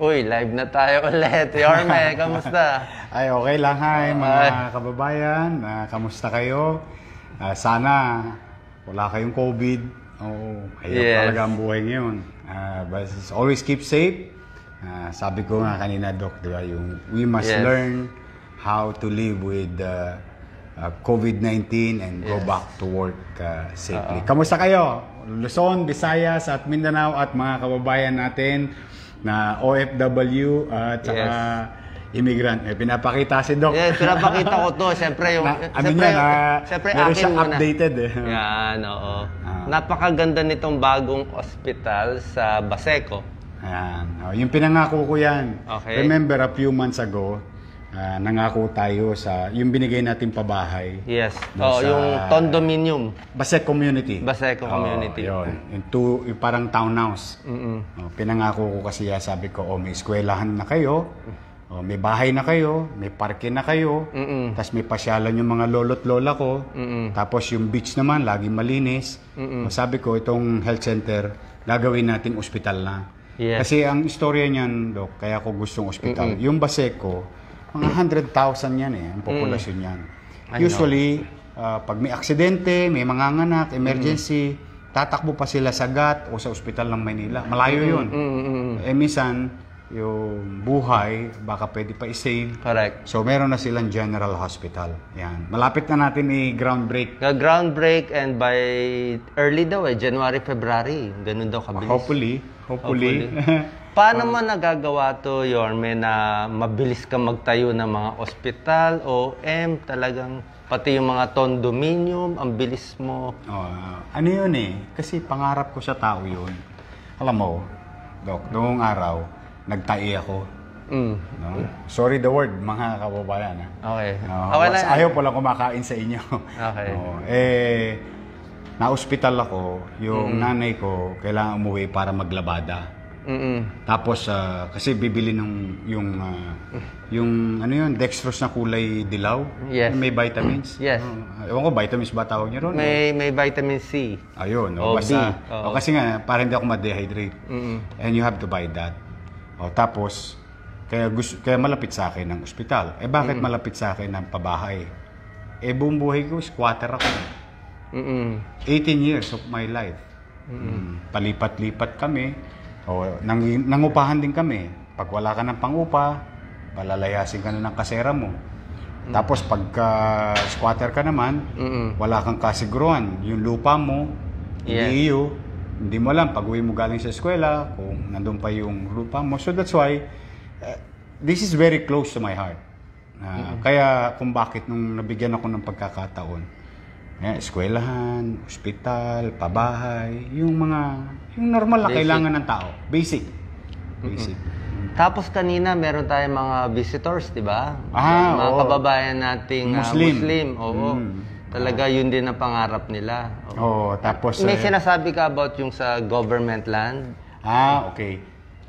Uy, live na tayo ulit. Yorme, kamusta? Ay, okay lang. Hi, mga kababayan. Uh, kamusta kayo? Uh, sana wala kayong COVID. Oo, oh, hirap yes. talaga ang buhay ngayon. Uh, but always keep safe. Uh, sabi ko nga kanina, Doc, di ba, yung we must yes. learn how to live with uh, uh, COVID-19 and yes. go back to work uh, safely. Uh-oh. Kamusta kayo? Luzon, Visayas at Mindanao at mga kababayan natin na OFW at ah, saka yes. immigrant. Eh, pinapakita si Doc. Yes, eh, pinapakita ko to. Siyempre, yung... Na, ano siyempre, niya, na, siyempre meron siyang muna. updated eh. Yan, oo. Ah. Napakaganda nitong bagong ospital sa Baseco. Yan. Oh, yung pinangako ko yan. Okay. Remember a few months ago, uh, nangako tayo sa yung binigay natin pabahay. Yes. Oh, yung condominium. Basek Community. Baseco oh, Community. Yun. Yung, two, yung parang townhouse. Mm-hmm. Oh, pinangako ko kasi sabi ko, oh, may eskwelahan na kayo. Oh, may bahay na kayo, may parke na kayo, mm-hmm. tapos may pasyalan yung mga lolo't lola ko, mm-hmm. tapos yung beach naman, lagi malinis. Mm-hmm. sabi ko, itong health center, gagawin nating ospital na. Yes. Kasi ang istorya niyan, Dok, kaya ko gustong ospital. Mm-hmm. Yung Baseco, mga 100,000 yan eh, ang populasyon mm. yan. Usually, uh, pag may aksidente, may manganganak, mm. emergency, mm. tatakbo pa sila sa GAT o sa ospital ng Maynila. Malayo yun. Mm mm, mm, mm, Eh, minsan, yung buhay, baka pwede pa i-save. Correct. So, meron na silang general hospital. Yan. Malapit na natin i-ground break. ground break and by early daw eh, January, February. Ganun daw kabilis. Hopefully. Hopefully. hopefully. Paano um, mo nagagawa to, Yorme, na mabilis ka magtayo ng mga ospital, OM, talagang pati yung mga condominium, ang bilis mo? Uh, ano yun eh, kasi pangarap ko sa tao yun. Alam mo, Dok, noong araw, nagtai ako. Mm. No? Sorry the word, mga kababayan. Ha? Ah. Okay. Uh, okay was, ayaw pala kumakain sa inyo. Okay. no? Eh, na-hospital ako, yung mm nanay ko kailangan umuwi para maglabada. Mm-mm. Tapos ah, kasi bibili ng yung ah, yung ano yun, dextrose na kulay dilaw. Yes. May vitamins. Yes. Ah, ewan ko vitamins ba tawag niyo ron? May may vitamin C. Ayun, o, O, basta. B. o, kasi nga, para hindi ako ma-dehydrate. And you have to buy that. O, tapos, kaya, gusto, kaya malapit sa akin ang ospital. Eh, bakit malapit sa akin ang pabahay? Eh, buong buhay ko, squatter ako. Mm-mm. 18 years of my life. Mm. Palipat-lipat kami. O, nang, nangupahan din kami. Pag wala ka ng pangupa, palalayasin ka na ng kasera mo. Mm. Tapos pagka squatter ka naman, Mm-mm. wala kang kasiguruhan. Yung lupa mo, yeah. hindi iyo, hindi mo alam pag uwi mo galing sa eskwela, kung nandun pa yung lupa mo. So that's why, uh, this is very close to my heart. Uh, Kaya kung bakit nung nabigyan ako ng pagkakataon, yan, eskwelahan, ospital, pabahay, yung mga, yung normal na Basic. kailangan ng tao. Basic. Basic. Tapos kanina meron tayong mga visitors, di ba? Ah, mga oo. kababayan nating ah, Muslim. Muslim. Oo. Mm. Talaga yun din ang pangarap nila. Oo. Oo, tapos... May eh, sinasabi ka about yung sa government land? Ah, okay.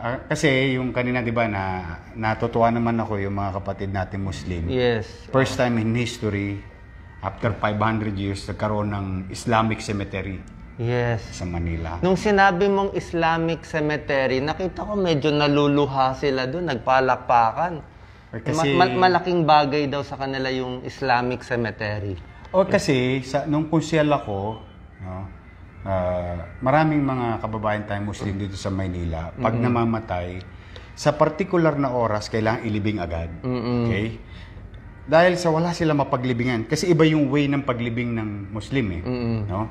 Ah, kasi yung kanina 'di ba na natutuwa naman ako yung mga kapatid natin Muslim. Yes. First time in history after 500 years, nagkaroon ng Islamic Cemetery Yes. sa Manila. Nung sinabi mong Islamic Cemetery, nakita ko medyo naluluha sila doon, nagpalakpakan. Eh, eh, kasi- Ma- ma- malaking bagay daw sa kanila yung Islamic Cemetery. O kasi, sa, nung punsyal ako, no, ah, maraming mga kababayan tayong Muslim dito sa Manila, pag namamatay, sa particular na oras, kailangan ilibing agad. Okay? dahil sa wala sila mapaglibingan kasi iba yung way ng paglibing ng Muslim eh mm-hmm. no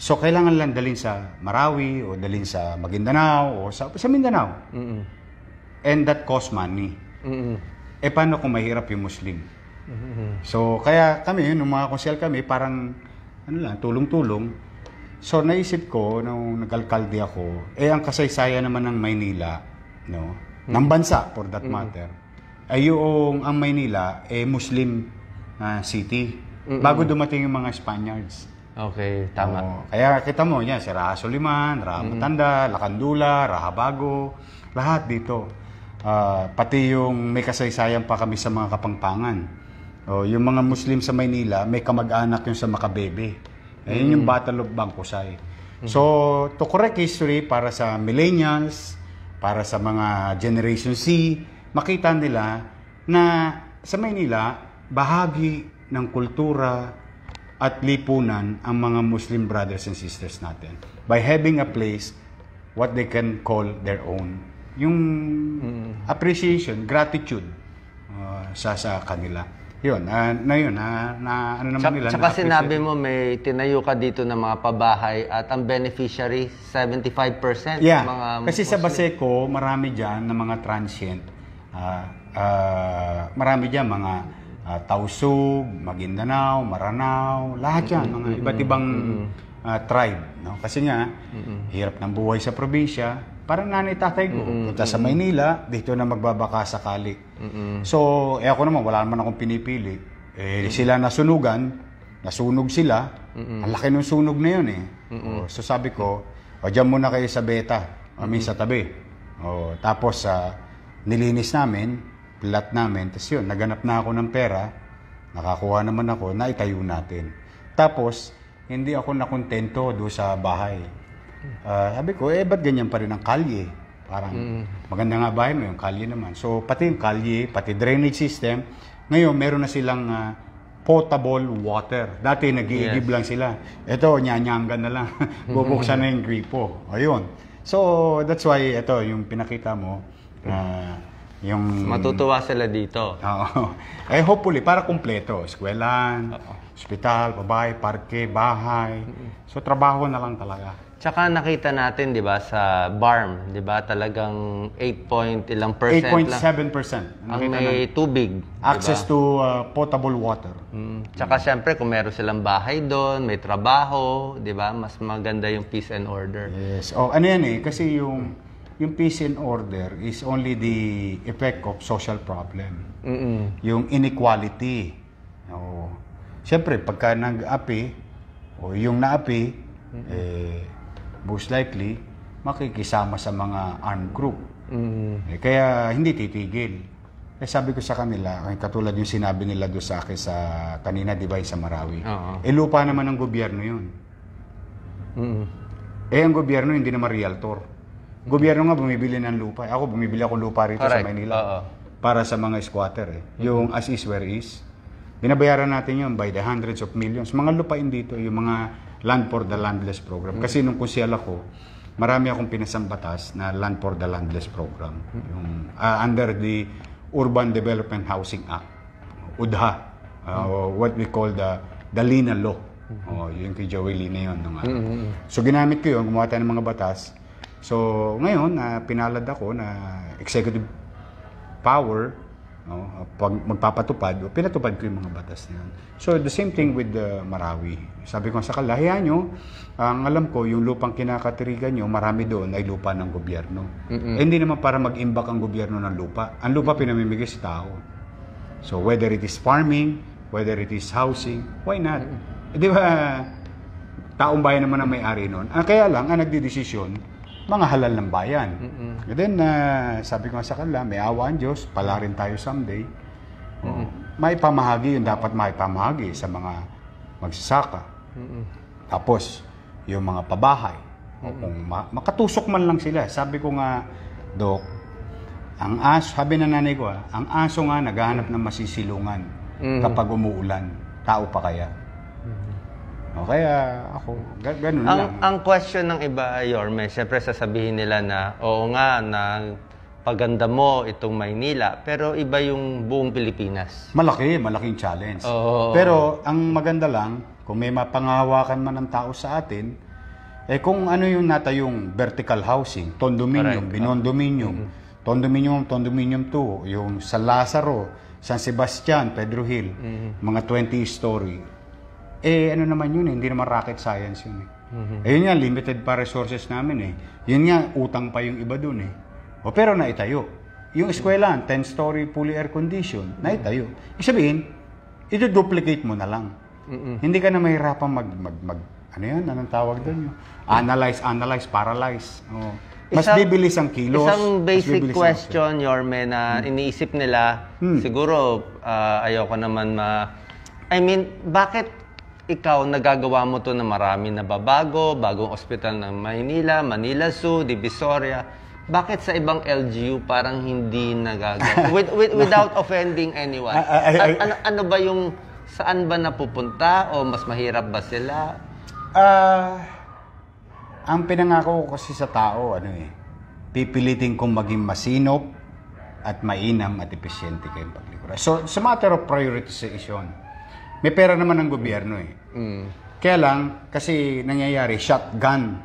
so kailangan lang dalin sa Marawi o dalin sa Maguindanao o sa, sa Mindanao mm-hmm. and that cost money mm-hmm. eh paano kung mahirap yung Muslim mm-hmm. so kaya kami yun, nung mga konsyal kami parang ano lang tulong-tulong So naisip ko nung nag ako, eh ang kasaysayan naman ng Maynila, no? Mm. Ng bansa for that mm. matter ay yung ang Maynila eh Muslim na ah, city. Mm-mm. Bago dumating yung mga Spaniards. Okay, tama. Oo. Kaya kita mo niya, si Raha Suliman, Raha mm-hmm. Lakandula, Raha Bago, lahat dito. Uh, pati yung may kasaysayan pa kami sa mga kapangpangan. O, yung mga Muslim sa Maynila, may kamag-anak yung sa Makabebe. Ayun mm-hmm. yung mm. Battle of Bangkusay. Mm-hmm. So, to correct history para sa millennials, para sa mga Generation C, makita nila na sa Maynila, bahagi ng kultura at lipunan ang mga Muslim brothers and sisters natin by having a place what they can call their own. Yung appreciation, gratitude uh, sa sa kanila. Yun, uh, na yun, na, na ano naman nila. Tsaka sinabi mo may tinayo ka dito ng mga pabahay at ang beneficiary 75% yeah. mga Kasi Muslim. sa Baseco, marami dyan ng mga transient Uh, uh, marami dyan, mga uh, Tausug, Maguindanao, Maranao, lahat yan, mga iba't ibang uh, tribe. No? Kasi nga, hirap ng buhay sa probinsya, parang nanay tatay ko. Punta sa Maynila, dito na magbabaka sakali. mm So, eh ako naman, wala naman akong pinipili. Eh, sila nasunugan, nasunog sila. Ang laki ng sunog na yun eh. Oh, so, sabi ko, o dyan muna kayo sa beta, o mm sa tabi. O, oh, tapos, uh, nilinis namin, plat namin, tapos yun, naganap na ako ng pera, nakakuha naman ako, na itayo natin. Tapos, hindi ako nakontento doon sa bahay. Uh, sabi ko, eh, ba't ganyan pa rin ang kalye? Parang, mm. maganda nga bahay mo yung kalye naman. So, pati yung kalye, pati drainage system, ngayon, meron na silang uh, potable water. Dati, nag-iigib yes. lang sila. Ito, nyanyanggan na lang. Bubuksan na yung gripo. Ayun. So, that's why, ito, yung pinakita mo, na ah, yung... Matutuwa sila dito. Oo. Eh, hopefully, para kumpleto. Eskwelahan, ospital, babae, parke, bahay. So, trabaho na lang talaga. Tsaka nakita natin, di ba, sa BARM, di ba, talagang 8 point ilang percent lang 8.7%. ang may na- tubig. di ba? Access to uh, potable water. Mm. Tsaka mm. siyempre, kung meron silang bahay doon, may trabaho, di ba, mas maganda yung peace and order. Yes. Oh, ano yan eh, kasi yung yung peace and order is only the effect of social problem. Mm-mm. Yung inequality. O, syempre, pagka nag-api, o yung naapi, mm-hmm. eh, most likely, makikisama sa mga armed group. Mm-hmm. Eh, kaya hindi titigil. Eh, sabi ko sa kanila, eh, katulad yung sinabi nila doon sa akin sa kanina, di ba, sa Marawi. Uh-huh. Eh, lupa naman ng gobyerno yun. Mm-hmm. Eh, ang gobyerno hindi naman realtor. Gobyerno nga bumibili ng lupa. Ako bumibili ako lupa rito Correct. sa Manila. Oo. Para sa mga squatter eh. Yung as is where is. Binabayaran natin yun by the hundreds of millions. Mga lupain dito, yung mga land for the landless program. Kasi nung kusyal ako, marami akong pinasambatas na land for the landless program. Yung, uh, under the Urban Development Housing Act. UDHA. Uh, what we call the, Dalina law. Oh, yung kay Joey Lina yun. Nung, ano. Mm-hmm. So ginamit ko yun, gumawa tayo ng mga batas So, ngayon, na uh, pinalad ako na executive power, no, pag magpapatupad, pinatupad ko yung mga batas na yun. So, the same thing with uh, Marawi. Sabi ko sa kalahiyan nyo, ang alam ko, yung lupang kinakatirigan nyo, marami doon ay lupa ng gobyerno. Mm-hmm. hindi naman para mag-imbak ang gobyerno ng lupa. Ang lupa pinamimigay sa tao. So, whether it is farming, whether it is housing, why not? Mm-hmm. di ba, taong bayan naman ang may-ari noon. Ah, kaya lang, ang nagdidesisyon, mga halal ng bayan. Mm-hmm. And then, uh, sabi ko sa kanila, may awa ang Diyos, pala rin tayo someday. Mm-hmm. May pamahagi yung dapat may pamahagi sa mga magsasaka. Mm-hmm. Tapos, yung mga pabahay. Mm-hmm. Kung ma- makatusok man lang sila. Sabi ko nga, Dok, ang aso, sabi na nanay ko, ah, ang aso nga naghahanap ng masisilungan mm-hmm. kapag umuulan. Tao pa kaya? Mm-hmm. O kaya ako, ganun ang, lang. ang question ng iba, Yorme, siyempre sasabihin nila na, oo nga, na paganda mo itong Maynila, pero iba yung buong Pilipinas. Malaki, malaking challenge. Oo. Pero ang maganda lang, kung may mapangawakan man ng tao sa atin, eh kung ano yung natayong vertical housing, condominium, Correct. binondominium, mm-hmm. condominium, condominium 2, yung sa Lazaro, San Sebastian, Pedro Hill, mm-hmm. mga 20 story eh ano naman yun eh, hindi naman rocket science yun eh. Mm-hmm. Ayun nga, limited pa resources namin eh. Yun nga, utang pa yung iba dun eh. O pero naitayo. Yung eskwelahan, 10-story fully air condition, naitayo. Ibig sabihin, i-duplicate mo na lang. Mm-mm. Hindi ka na mahirapan mag, mag, mag, ano yan, anong tawag doon yun? Analyze, analyze, paralyze. Oh. Mas isang, bibilis ang kilos. Isang basic question, Yorme, na hmm. iniisip nila, hmm. siguro uh, ayoko naman ma... I mean, bakit ikaw nagagawa mo to na marami na babago, bagong ospital ng Maynila, Manila Zoo, Divisoria. Bakit sa ibang LGU parang hindi nagagawa? with, with, without offending anyone. I, I, I, ano, ano ba yung saan ba napupunta o mas mahirap ba sila? Uh, ang pinangako ko kasi sa tao, ano eh, pipilitin kong maging masinop at mainam at epesyente kayong paglikura. So, sa matter of prioritization, eh, may pera naman ng gobyerno eh. Mm. Kaya lang, kasi nangyayari, shotgun.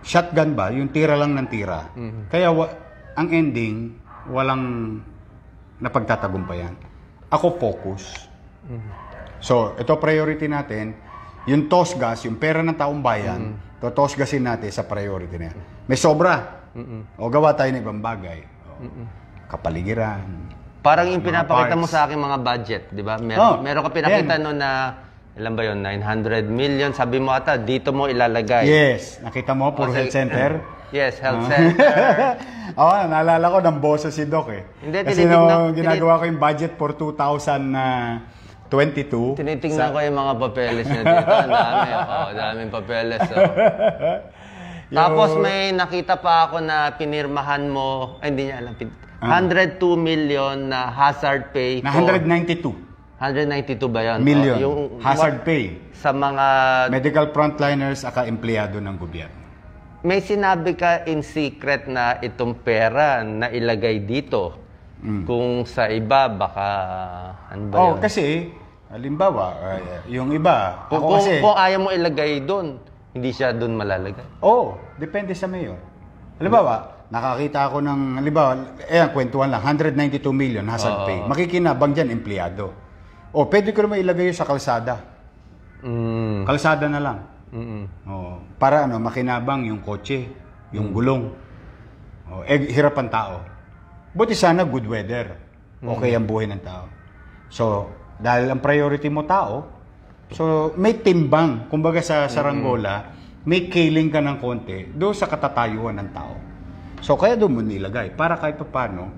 Shotgun ba? Yung tira lang ng tira. Mm-hmm. Kaya wa- ang ending, walang napagtatagumpayan. Ako focus. Mm-hmm. So, ito priority natin. Yung TOSGAS, yung pera ng taong bayan, mm-hmm. to TOSGASin natin sa priority na yan. May sobra. Mm-hmm. O gawa tayo ng ibang bagay. O, mm-hmm. kapaligiran, Parang yung pinapakita mo sa akin mga budget, di ba? Meron, Oh, meron ka pinakita no na, ilan ba yon 900 million. Sabi mo ata, dito mo ilalagay. Yes, nakita mo, puro ah, health center. Yes, health ah. center. oh, naalala ko ng boses si Doc eh. Hindi, Kasi tinitignan- ginagawa ko yung budget for 2022, ah, Tinitingnan ko yung mga papeles niya dito. Ang dami ako. Oh, daming papeles. oh. Tapos may nakita pa ako na pinirmahan mo. Ay, hindi niya alam. Pin- 102 ah. million na hazard pay. Na 192. 192 ba yun? Million. O, oh, yung hazard pay. Sa mga... Medical frontliners aka empleyado ng gobyerno. May sinabi ka in secret na itong pera na ilagay dito. Mm. Kung sa iba, baka... Ano ba oh, yun? kasi, halimbawa, uh, yung iba... Kung, ako kasi, kung ayaw mo ilagay doon, hindi siya doon malalagay. Oo, oh, depende sa mayor. Halimbawa, nakakita ako ng, halimbawa, eh, kwentuhan lang, 192 million hazard uh, pay. Makikinabang dyan, empleyado. O, pwede ko naman ilagay sa kalsada. Mm. Kalsada na lang. Mm-mm. O, para ano, makinabang yung kotse, yung mm. gulong. O, eh, hirap ang tao. Buti sana good weather. Okay mm. ang buhay ng tao. So, dahil ang priority mo tao, so may timbang. Kumbaga sa saranggola, mm. may killing ka ng konti do sa katatayuan ng tao. So kaya doon mo nilagay para kahit papano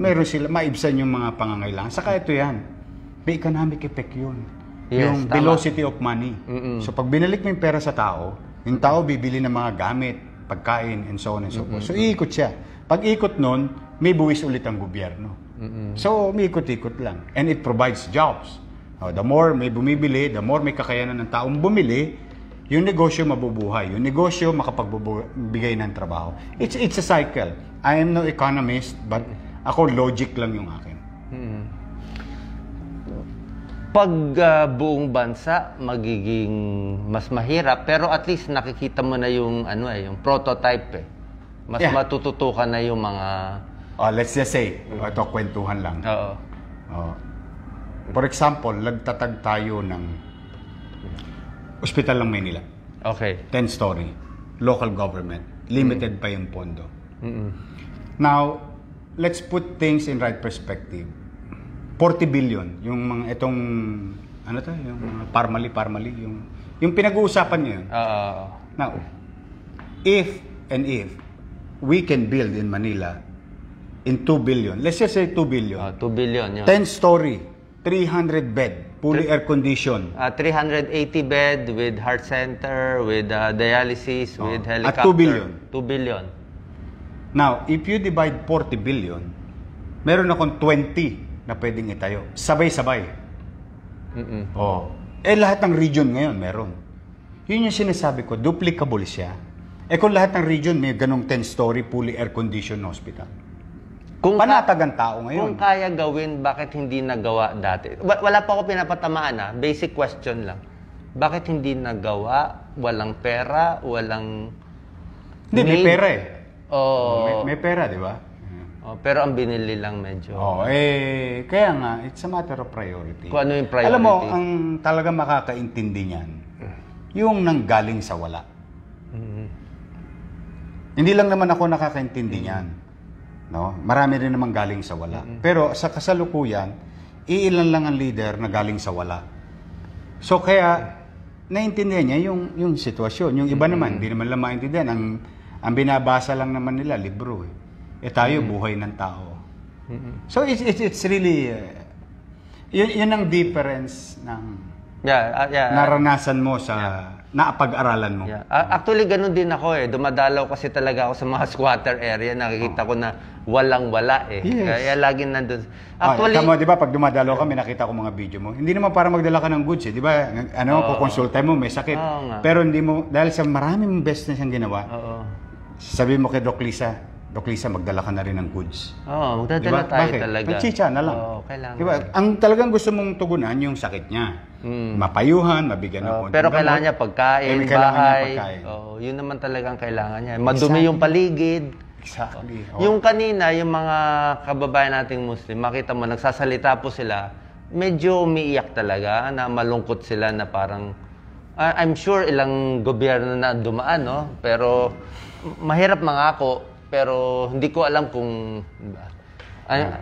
meron sila maibsan yung mga pangangailangan. Saka ito 'yan. May economic effect 'yun. Yes, yung tama. velocity of money. Mm-mm. So pag binalik mo yung pera sa tao, yung tao bibili ng mga gamit, pagkain and so on and so forth. So iikot siya. Pag ikot nun, may buwis ulit ang gobyerno. Mm-mm. So umiikot-ikot lang and it provides jobs. Oh, the more may bumibili, the more may kakayanan ng taong bumili, yung negosyo mabubuhay, yung negosyo makapagbigay ng trabaho. It's it's a cycle. I am no economist, but ako logic lang yung akin. Hmm. Pag uh, buong bansa magiging mas mahirap, pero at least nakikita mo na yung ano eh, yung prototype eh. Mas yeah. matututukan na yung mga uh, let's just say, ito kwentuhan lang. Oo. Uh, for example, nagtatag tayo ng Hospital ng Maynila. Okay. 10-story. Local government. Limited mm. pa yung pondo. Mm-mm. Now, let's put things in right perspective. 40 billion yung mga itong ano to, yung mga parmali parmali yung yung pinag-uusapan niyo Oo. Ah, ah, ah. Now, if and if we can build in Manila in 2 billion. Let's just say 2 billion. Uh, 2 billion, yun. 10 story, 300 bed. Fully air condition. Uh, 380 bed with heart center, with uh, dialysis, oh. with helicopter. At 2 billion. 2 billion. Now, if you divide 40 billion, meron akong 20 na pwedeng itayo. Sabay-sabay. Mm Oh. Eh lahat ng region ngayon meron. Yun yung sinasabi ko, duplicable siya. Eh kung lahat ng region may ganong 10-story fully air-conditioned hospital, kung Panatag ang tao ngayon. Kung kaya gawin, bakit hindi nagawa dati? Wala pa ako pinapatamaan ha. Ah. Basic question lang. Bakit hindi nagawa? Walang pera? Walang... Hindi, may, may pera eh. Oh, may, may pera, di ba? Oh, pero ang binili lang medyo. Oh, eh, kaya nga, it's a matter of priority. Kung ano yung priority. Alam mo, ang talaga makakaintindi niyan, yung nanggaling sa wala. Mm-hmm. Hindi lang naman ako nakakaintindi mm-hmm. niyan. No? Marami rin naman galing sa wala. Mm-hmm. Pero sa kasalukuyan, iilan lang ang leader na galing sa wala. So kaya naintindihan niya yung yung sitwasyon. Yung iba mm-hmm. naman, hindi naman lang maintindihan. Ang ang binabasa lang naman nila libro eh. Eh tayo mm-hmm. buhay ng tao. Mm-hmm. So it's it's, it's really uh, yun, yun ang difference ng yeah, uh, yeah, naranasan mo sa yeah napag-aralan mo. Yeah. actually, ganun din ako eh. Dumadalaw kasi talaga ako sa mga squatter area. Nakikita oh. ko na walang-wala eh. Yes. Kaya laging nandun. Actually... Oh, tama, di ba? Pag dumadalaw kami, nakita ko mga video mo. Hindi naman para magdala ka ng goods eh. Di ba? Ano, oh. kukonsulta mo, may sakit. Oh, Pero hindi mo, dahil sa maraming best na siyang ginawa, oh, oh. sabi mo kay Doc Lisa, Doc Lisa, magdala ka na rin ng goods. Oo, oh, magdadala diba? tayo Bakit? talaga. Magchicha na lang. Oo, oh, kailangan. Diba? Ang talagang gusto mong tugunan yung sakit niya. Mm. Mapayuhan, mabigyan ng oh, konti. Pero kailangan niya pagkain, eh, kailangan bahay. Niya pagkain. Oh, yun naman talagang kailangan niya. Madumi exactly. yung paligid. Exactly. Oh. Yung kanina, yung mga kababayan nating Muslim, makita mo, nagsasalita po sila, medyo umiiyak talaga na malungkot sila na parang, uh, I'm sure ilang gobyerno na dumaan, no? Pero mahirap ako pero hindi ko alam kung I'm,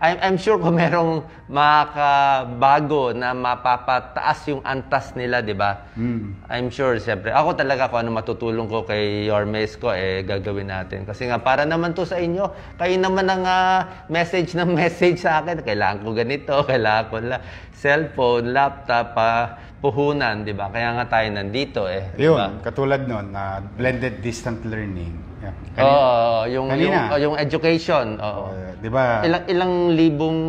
I'm, I'm sure kung merong makabago na mapapataas yung antas nila, di ba? Mm. I'm sure, siyempre. Ako talaga kung ano matutulong ko kay your ko, eh, gagawin natin. Kasi nga, para naman to sa inyo. Kayo naman ang uh, message ng message sa akin. Kailangan ko ganito, kailangan ko la cellphone, laptop, pa uh, puhunan, di ba? Kaya nga tayo nandito eh. Yun, diba? katulad nun, na uh, blended distant learning. Yeah. Kanina, yung, yung, oh, yung education. Oo. Uh, di ba? Ilang, ilang libong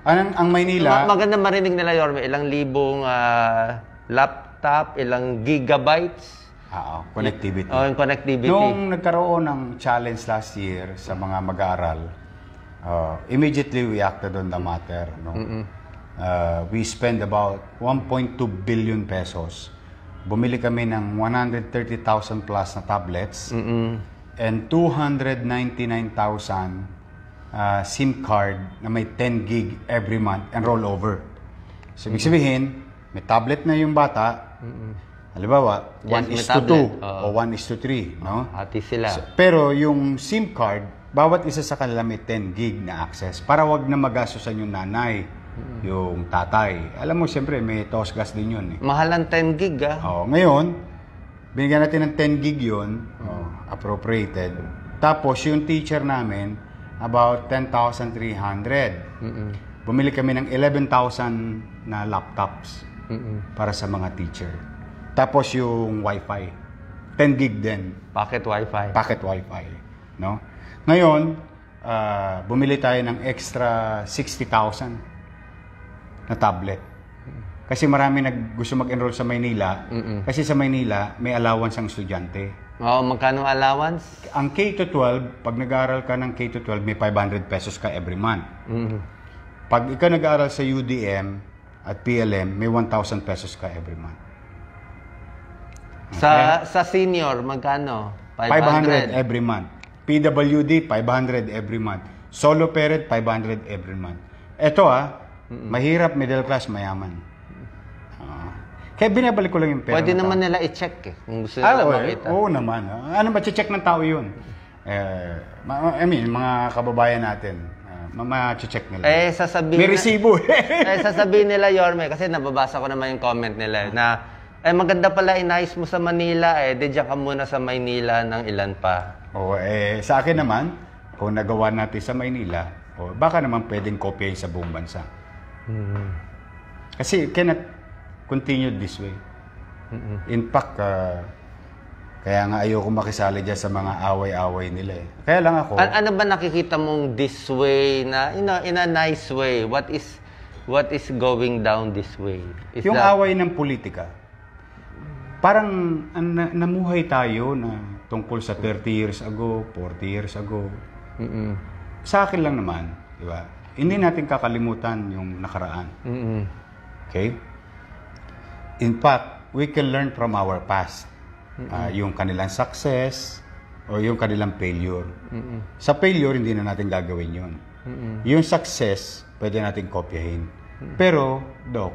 ang, ang Maynila... Ma- maganda marinig nila, Yorme, ilang libong uh, laptop, ilang gigabytes. Ah, oo, oh, connectivity. Oh, yung connectivity. Nung nagkaroon ng challenge last year sa mga mag-aaral, uh, immediately we acted on the matter. No? Mm-mm uh, we spend about 1.2 billion pesos. Bumili kami ng 130,000 plus na tablets Mm-mm. and 299,000 uh, SIM card na may 10 gig every month and rollover. So, ibig sabihin, may tablet na yung bata. mm Halimbawa, 1 yes, is to 2 uh, o 1 is to 3. No? Oh, Ati sila. So, pero yung SIM card, bawat isa sa kanila may 10 gig na access para wag na magastos sa yung nanay Mm. yung tatay. Alam mo, siyempre, may toss gas din yun. Eh. Mahal ng 10 gig, ah. Oh, ngayon, binigyan natin ng 10 gig yun, oh, appropriated. Tapos, yung teacher namin, about 10,300. Mm-mm. Bumili kami ng 11,000 na laptops Mm-mm. para sa mga teacher. Tapos yung wifi, 10 gig din. Packet wifi. Packet wifi, no? Ngayon, uh, bumili tayo ng extra 60,000 na tablet. Kasi marami nag gusto mag-enroll sa Maynila. Mm-mm. Kasi sa Maynila, may allowance ang estudyante. Oh, magkano allowance? Ang K to 12, pag nag-aaral ka ng K to 12, may 500 pesos ka every month. Mm-hmm. Pag ikaw nag-aaral sa UDM at PLM, may 1,000 pesos ka every month. Okay? Sa sa senior, magkano? 500. 500 every month. PWD, 500 every month. Solo parent, 500 every month. Ito ah, Mm-mm. Mahirap, middle class, mayaman. Uh, kaya binabalik ko lang yung pera. Pwede naman tao. nila i-check eh. Kung gusto ah, nila makita. Oo naman. Ano ba, check ng tao yun? Eh, I mean, mga kababayan natin, ah, ma-check nila. Eh, sasabihin May resibo. Eh. eh, sasabihin nila, Yorme, kasi nababasa ko naman yung comment nila, eh, na, eh, maganda pala, inayos mo sa Manila, eh, di ka muna sa Maynila ng ilan pa. Oo, oh, eh, sa akin naman, kung nagawa natin sa Maynila, oh, baka naman pwedeng kopyahin sa buong bansa. Mm-hmm. Kasi you cannot continue this way. Mm-hmm. In fact, uh, kaya nga ayoko makisali dyan sa mga away-away nila eh. Kaya lang ako... An- ano ba nakikita mong this way na, you know, in a nice way? What is what is going down this way? Is yung that... away ng politika. Parang na- namuhay tayo na tungkol sa 30 years ago, 40 years ago. Mm-mm. Sa akin lang naman, di ba? hindi natin kakalimutan yung nakaraan. Mm-hmm. Okay? In fact, we can learn from our past. Mm-hmm. Uh, yung kanilang success o yung kanilang failure. Mm-hmm. Sa failure, hindi na natin gagawin yun. Mm-hmm. Yung success, pwede natin kopyahin. Mm-hmm. Pero, Doc,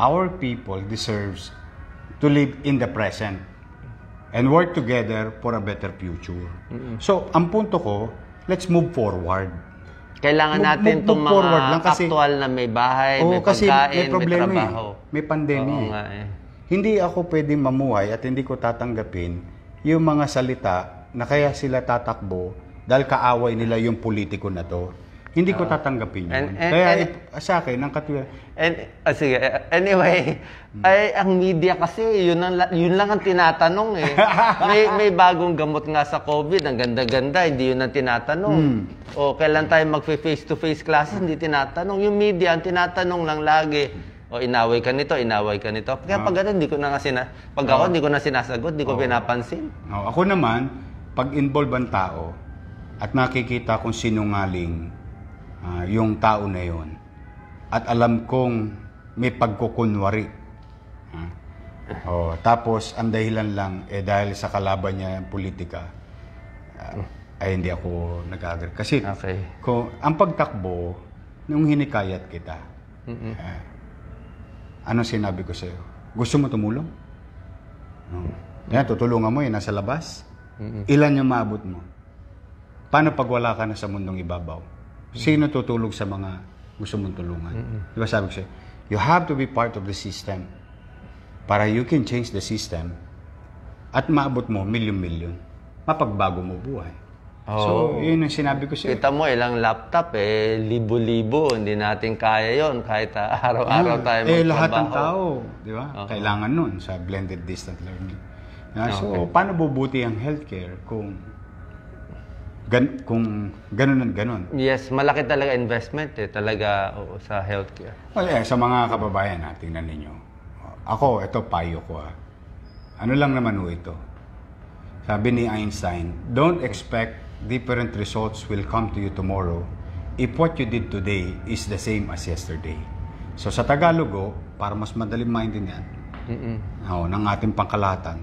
our people deserves to live in the present and work together for a better future. Mm-hmm. So, ang punto ko, let's move forward. Kailangan natin move, itong mga lang kasi, actual na may bahay, oh, may kasi pagkain, may, problema may eh. trabaho. Eh. May pandemya. Oo, eh. eh. Hindi ako pwedeng mamuhay at hindi ko tatanggapin yung mga salita na kaya sila tatakbo dahil kaaway nila yung politiko na to. Hindi ko ah. tatanggapin yun. And, and, Kaya and, ah, sa akin, ang katwira. And, oh, sige, anyway, hmm. ay, ang media kasi, yun, ang, yun lang ang tinatanong eh. may, may bagong gamot nga sa COVID, ang ganda-ganda, hindi yun ang tinatanong. Hmm. O kailan tayo mag-face-to-face classes, hindi tinatanong. Yung media, ang tinatanong lang lagi, o inaway ka nito, inaway ka nito. Kaya pag ganun, hindi ko na kasi na... Pag ako, hindi ko na sinasagot, hindi ko oh. pinapansin. Oh. Ako naman, pag involve ang tao, at nakikita kong sinungaling, uh, yung tao na yon. At alam kong may pagkukunwari. Huh? Ah. Oh, tapos ang dahilan lang eh dahil sa kalaban niya ang politika uh, ay hindi ako nag-agree kasi okay. ko ang pagtakbo nung hinikayat kita. Uh, ano sinabi ko sa iyo? Gusto mo tumulong? No. Yan, tutulungan mo, yun nasa labas. Mm-hmm. Ilan yung maabot mo? Paano pag wala ka na sa mundong ibabaw? Sino tutulog sa mga gusto mong tulungan? Di ba sabi ko siya, you have to be part of the system para you can change the system at maabot mo milyon-milyon. Mapagbago mo buhay. So, yun ang sinabi ko siya. Kita mo, ilang laptop eh, libo-libo, hindi natin kaya yon kahit ah, araw-araw ah, tayo magtrabaho. Eh, lahat ng tao, di ba? Kailangan nun sa blended distant learning. Ah, So, paano bubuti ang healthcare kung gan kung ganun at ganun. Yes, malaki talaga investment eh, talaga oo, sa healthcare. Well, yeah, sa mga kababayan na, ah, tingnan ninyo. Ako, ito payo ko ah. Ano lang naman ho ito. Sabi ni Einstein, don't expect different results will come to you tomorrow if what you did today is the same as yesterday. So sa Tagalog, oh, para mas madaling maintindihan, mm -mm. oh, ng ating pangkalatan,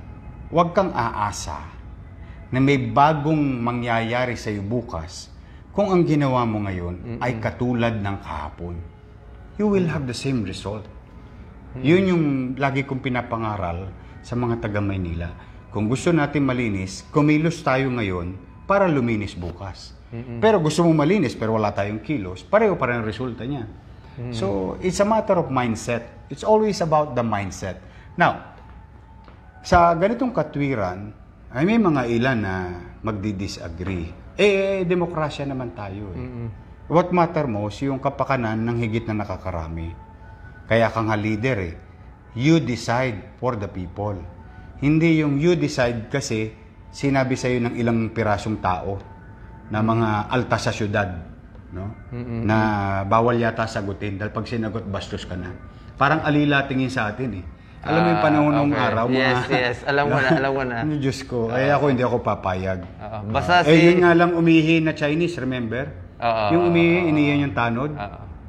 huwag kang aasa na may bagong mangyayari sa iyo bukas kung ang ginawa mo ngayon Mm-mm. ay katulad ng kahapon. You will have the same result. Mm-mm. Yun yung lagi kong pinapangaral sa mga taga Maynila. Kung gusto natin malinis, kumilos tayo ngayon para luminis bukas. Mm-mm. Pero gusto mo malinis pero wala tayong kilos, pareho pa rin ang resulta niya. Mm-mm. So, it's a matter of mindset. It's always about the mindset. Now, sa ganitong katwiran, ay may mga ilan na magdi-disagree. Eh, demokrasya naman tayo eh. Mm-hmm. What matter most, yung kapakanan ng higit na nakakarami. Kaya kang leader eh. You decide for the people. Hindi yung you decide kasi sinabi sa sa'yo ng ilang pirasong tao na mga alta sa syudad. No? Mm-hmm. Na bawal yata sagutin dahil pag sinagot bastos ka na. Parang alila tingin sa atin eh alam mo yung panahon ng okay. araw, mga... Yes, yes. Alam ko na, alam ko na. Ano, Diyos ko. Ay, ako hindi ako papayag. Oo. Basta eh, si... Eh, yun nga lang umihi na Chinese, remember? Oo. Yung umihi, iniyan yung tanod.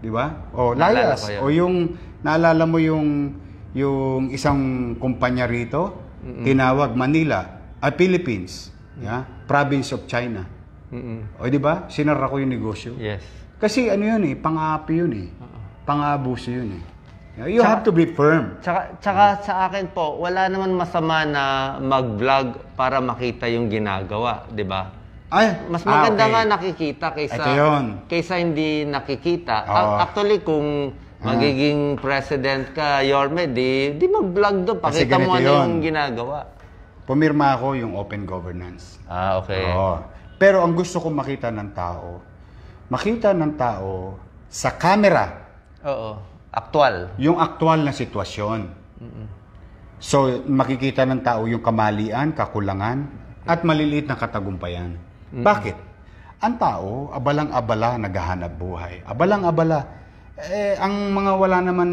Di ba? O, layas. O yung, naalala mo yung, yung isang kumpanya rito, Mm-mm. tinawag Manila, at ah, Philippines, mm-hmm. yeah? province of China. Mm-mm. O, di ba? Sinara ko yung negosyo. Yes. Kasi ano yun eh, pang-api yun eh. Pang-abuso yun eh. You tsaka, have to be firm. Tsaka, tsaka sa akin po, wala naman masama na mag-vlog para makita yung ginagawa, di ba? Ay, mas ah, maganda ah, okay. nga nakikita kaysa kaysa hindi nakikita. Oh. Actually kung ah. magiging president ka, Yorme, di, di mag-vlog doon. Pakita mo ano yun. yung ginagawa. Pumirma ako yung open governance. Ah, okay. Oo. Pero ang gusto kong makita ng tao, makita ng tao sa camera. Oo Aktual. Yung aktual na sitwasyon. Mm-mm. So, makikita ng tao yung kamalian, kakulangan, at maliliit na katagumpayan. Mm-mm. Bakit? Ang tao, abalang-abala naghahanap buhay. Abalang-abala. Eh, ang mga wala naman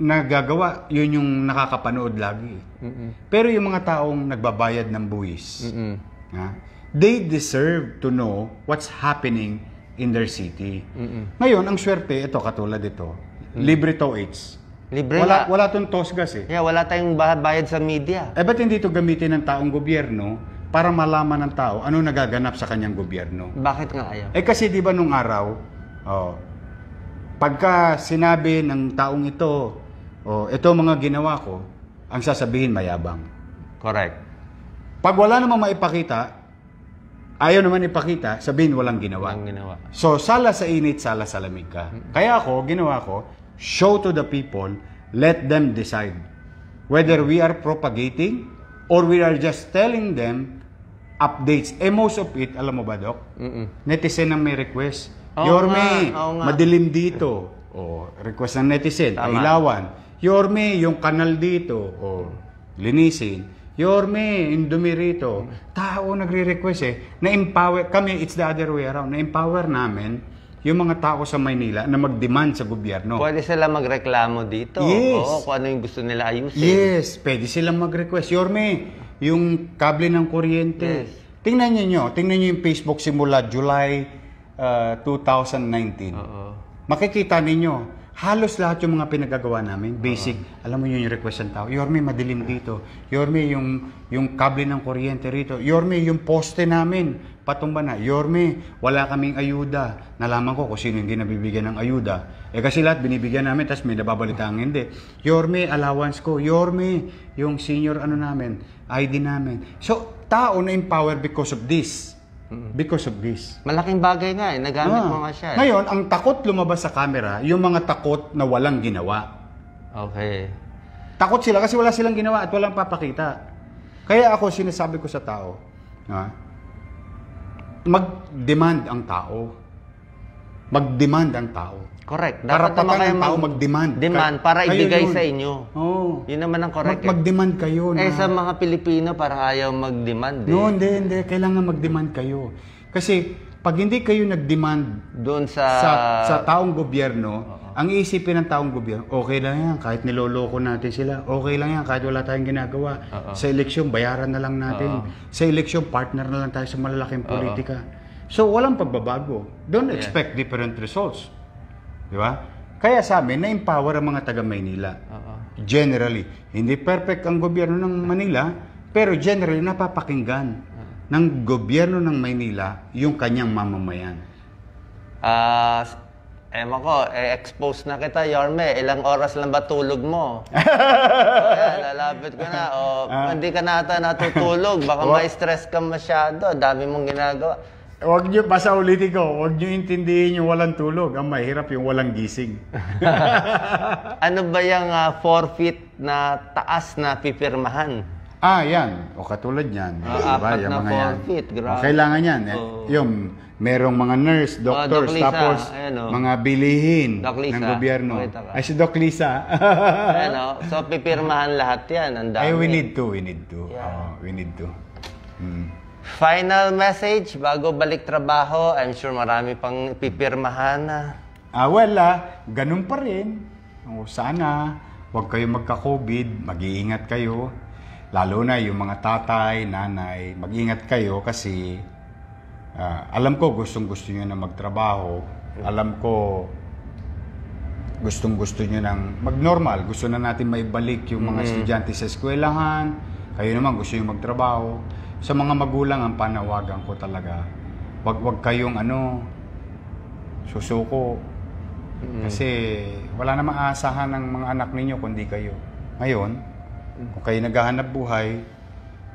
nagagawa, yun yung nakakapanood lagi. Mm-mm. Pero yung mga taong nagbabayad ng buwis, Mm-mm. ha, they deserve to know what's happening in their city. Mm-mm. Ngayon, ang swerte, ito katulad ito, mm. libre to aids. Libre wala, na. Wala tong tosgas eh. Yeah, wala tayong bayad sa media. Eh, ba't hindi ito gamitin ng taong gobyerno para malaman ng tao ano nagaganap sa kanyang gobyerno? Bakit nga ayaw? Eh kasi di ba nung araw, oh, pagka sinabi ng taong ito, oh, ito mga ginawa ko, ang sasabihin mayabang. Correct. Pag wala namang maipakita, ayaw naman ipakita, sabihin walang ginawa. Walang ginawa. So, sala sa init, sala sa lamig ka. Kaya ako, ginawa ko, show to the people, let them decide whether we are propagating or we are just telling them updates. Eh, most of it, alam mo ba, Doc? Mm-mm. Netizen ang may request. Oh, Yorme, madilim dito. O, oh, request ng netizen, Tama. ilawan. Yorme, yung kanal dito. O, oh, linisin. Yorme, Indomirito, tao nagre-request eh, na-empower, kami, it's the other way around, na-empower namin yung mga tao sa Maynila na mag-demand sa gobyerno. Pwede sila magreklamo dito. Yes. Oo, kung ano yung gusto nila ayusin. Yes, pwede silang mag-request. Yorme, yung kable ng kuryente. Yes. Tingnan niyo nyo, tingnan niyo yung Facebook simula July uh, 2019. Oo. Makikita ninyo, halos lahat yung mga pinagagawa namin, basic, uh-huh. alam mo yun yung request ng tao. Yorme, madilim dito. Yorme, yung, yung kable ng kuryente rito. Yorme, yung poste namin, patumba na. Yorme, wala kaming ayuda. Nalaman ko kung sino hindi nabibigyan ng ayuda. Eh kasi lahat binibigyan namin, tapos may nababalita ang hindi. Yorme, allowance ko. Yorme, yung senior ano namin, ID namin. So, tao na empowered because of this because of this. Malaking bagay nga eh, nagamit Ah. mo nga siya eh. Ngayon, ang takot lumabas sa camera, yung mga takot na walang ginawa. Okay. Takot sila kasi wala silang ginawa at walang papakita. Kaya ako, sinasabi ko sa tao, ha, mag-demand ang tao mag-demand ang tao. Correct. Dapat Karapatan naman kayo tao mag- demand demand para ibigay yun. sa inyo. Oo. Yun naman ang correct. Eh. Mag- demand kayo na. eh sa mga Pilipino para ayaw mag-demand eh. No, hindi, hindi. Kailangan mag-demand kayo. Kasi pag hindi kayo nag-demand Doon sa, sa, sa taong gobyerno, ang isipin ng taong gobyerno, okay lang yan, kahit niloloko natin sila, okay lang yan, kahit wala tayong ginagawa. Sa eleksyon, bayaran na lang natin. Sa eleksyon, partner na lang tayo sa malalaking politika. So walang pagbabago. Don't expect different results. Di ba? Kaya sa amin, na-empower ang mga taga Maynila. Uh-oh. Generally. Hindi perfect ang gobyerno ng Manila, pero generally napapakinggan uh-huh. ng gobyerno ng Maynila yung kanyang mamamayan. Ah, uh, Ewan ko, eh, expose na kita, Yorme. Ilang oras lang ba tulog mo? Kaya, lalapit ko na. O, ah. hindi ka na ata natutulog. Baka oh. may stress ka masyado. Dami mong ginagawa. Huwag nyo, basta ulitin ko, huwag nyo intindihin yung walang tulog. Ang mahirap yung walang gising. ano ba yung uh, feet na taas na pipirmahan? Ah, yan. O katulad yan. Uh, diba? apat yung na mga forfeit. Yan. Grabe. kailangan yan. Oh. Yung merong mga nurse, ah, doctors, oh, Doc tapos Ayan, oh. mga bilihin Doc Lisa. ng gobyerno. Ay, si Doc Lisa. Ayan, oh. So, pipirmahan lahat yan. Ang dami. Ay, we need to. We need to. Yeah. Oh, we need to. Hmm. Final message, bago balik trabaho, I'm sure marami pang pipirmahan na. Ah, wala. Ah, ganun pa rin. O, oh, sana, huwag kayo magka-COVID, mag-iingat kayo. Lalo na yung mga tatay, nanay, mag-iingat kayo kasi ah, alam ko gustong gusto nyo na magtrabaho. Alam ko gustong gusto nyo ng mag-normal. Gusto na natin maibalik yung mga mm. estudyante sa eskwelahan. Kayo naman gusto yung magtrabaho sa mga magulang ang panawagan ko talaga wag wag kayong ano susuko mm-hmm. kasi wala na maasahan ng mga anak ninyo kundi kayo ngayon kung kayo naghahanap buhay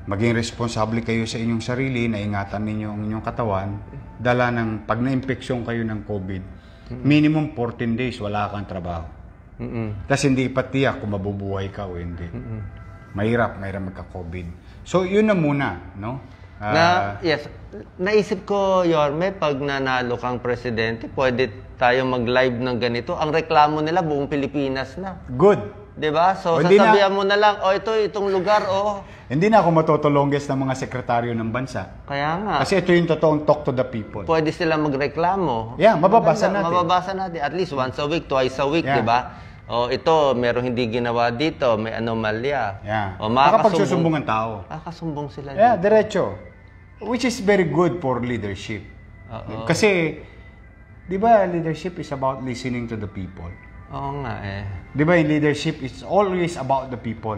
maging responsable kayo sa inyong sarili naingatan ninyo ang inyong katawan dala ng pag naimpeksyon kayo ng COVID minimum 14 days wala kang trabaho mm-hmm. hindi ipatiyak kung mabubuhay ka o hindi mm-hmm. mahirap mahirap magka-COVID So, yun na muna, no? Uh, na, yes. Naisip ko, Yorme, pag nanalo kang presidente, pwede tayo mag-live ng ganito. Ang reklamo nila, buong Pilipinas na. Good. 'di ba? So o, sasabihan na, mo na lang, oh ito itong lugar, oh. Hindi na ako matotolongges ng mga sekretaryo ng bansa. Kaya nga. Kasi ito yung totoong talk to the people. Pwede sila magreklamo. Yeah, mababasa Maganda, natin. Mababasa natin at least once a week, twice a week, yeah. 'di ba? Oh, ito, merong hindi ginawa dito, may anomalya. Yeah. O oh, makakasumbong ang tao. Makakasumbong sila. Yeah, diretso. Which is very good for leadership. Uh-oh. Kasi, di ba leadership is about listening to the people. Oo nga eh. Di ba leadership is always about the people.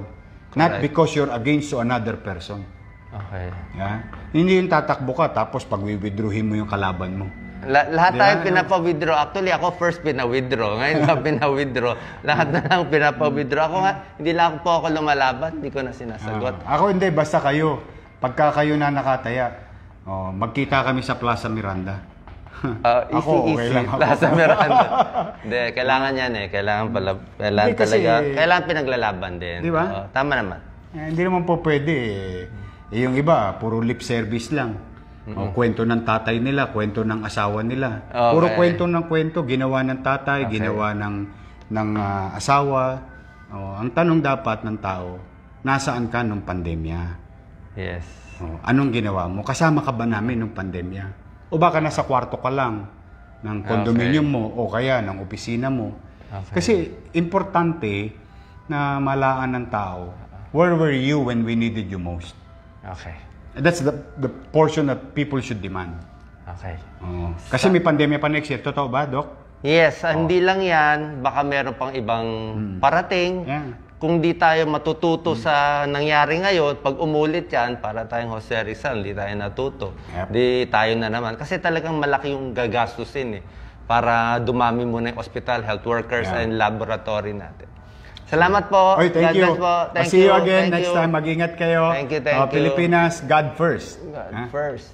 Correct. Not because you're against to another person. Okay. Yeah? Hindi yung tatakbo ka tapos pag-withdrawin mo yung kalaban mo. La- lahat yeah, tayo pinapa-withdraw. Actually, ako first pina-withdraw. Ngayon pa pina-withdraw. lahat na lang pinapa-withdraw. Ako nga, hindi lang po ako lumalaban. Hindi ko na sinasagot. Ah, ako hindi, basta kayo. Pagka kayo na nakataya, oh, magkita kami sa Plaza Miranda. Uh, easy, ako, okay easy. Lang ako. Plaza Miranda. Hindi, kailangan yan eh. Kailangan pala, kailangan Hindi kasi- talaga. Kailangan pinaglalaban din. Di ba? Oo, oh, tama naman. Eh, hindi naman po pwede eh. Eh, Yung iba, puro lip service lang. O, oh, kwento ng tatay nila, kwento ng asawa nila. Okay. Puro kwento ng kwento, ginawa ng tatay, Okay. ginawa ng ng ah, asawa. O, oh, ang tanong dapat ng tao, nasaan ka nung pandemya? Yes. O, oh, anong ginawa mo? Kasama ka ba namin nung pandemya? O baka nasa kwarto ka lang ng kondominium mo o kaya ng opisina mo. Okay. Kasi importante na malaan ng tao, where were you when we needed you most? Okay. And that's the, the portion that people should demand. Okay. Oo. Kasi may pandemya pa next year. Totoo ba, Doc? Yes, hindi lang yan. Baka meron pang ibang hmm. parating. Yeah. Kung di tayo matututo hmm. sa nangyari ngayon, pag umulit yan, para tayong Jose Rizal, di tayo natuto. Yep. Di tayo na naman. Kasi talagang malaki yung gagastusin eh. Para dumami muna yung hospital, health workers, Yeah. and laboratory natin. Salamat po. Oy, thank God you. Po. Thank I'll see you, you again thank next you. time. Mag-ingat kayo. Thank you, thank uh, you. Pilipinas, God first. God ha? first.